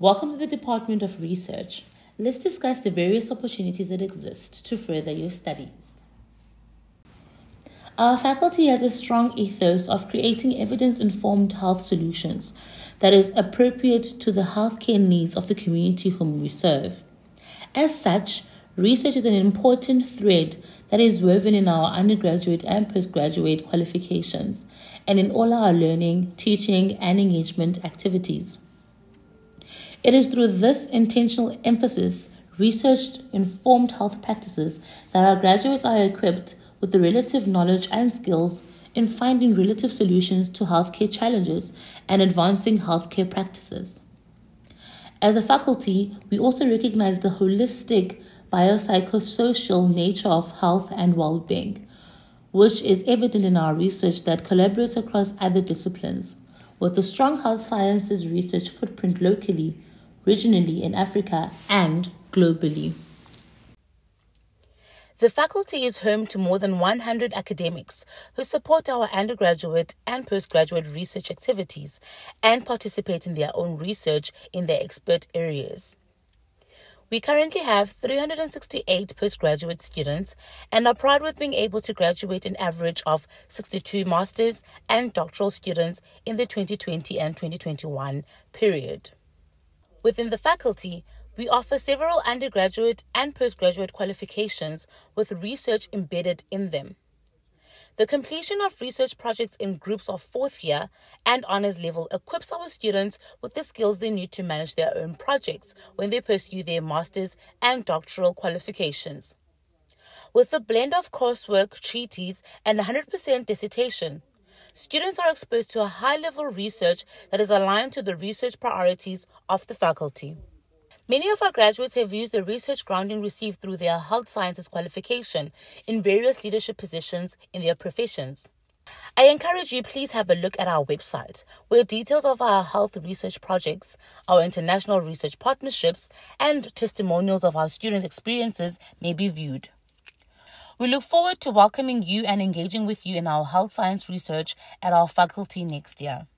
Welcome to the Department of Research. Let's discuss the various opportunities that exist to further your studies. Our faculty has a strong ethos of creating evidence informed health solutions that is appropriate to the healthcare needs of the community whom we serve. As such, research is an important thread that is woven in our undergraduate and postgraduate qualifications and in all our learning, teaching, and engagement activities. It is through this intentional emphasis, researched informed health practices, that our graduates are equipped with the relative knowledge and skills in finding relative solutions to healthcare challenges and advancing healthcare practices. As a faculty, we also recognize the holistic biopsychosocial nature of health and well being, which is evident in our research that collaborates across other disciplines. With a strong health sciences research footprint locally, regionally in Africa and globally. The faculty is home to more than 100 academics who support our undergraduate and postgraduate research activities and participate in their own research in their expert areas. We currently have 368 postgraduate students and are proud with being able to graduate an average of 62 master's and doctoral students in the 2020 and 2021 period. Within the faculty, we offer several undergraduate and postgraduate qualifications with research embedded in them. The completion of research projects in groups of fourth year and honours level equips our students with the skills they need to manage their own projects when they pursue their master's and doctoral qualifications. With a blend of coursework, treaties, and 100% dissertation, students are exposed to a high level research that is aligned to the research priorities of the faculty. Many of our graduates have used the research grounding received through their health sciences qualification in various leadership positions in their professions. I encourage you please have a look at our website where details of our health research projects, our international research partnerships, and testimonials of our students' experiences may be viewed. We look forward to welcoming you and engaging with you in our health science research at our faculty next year.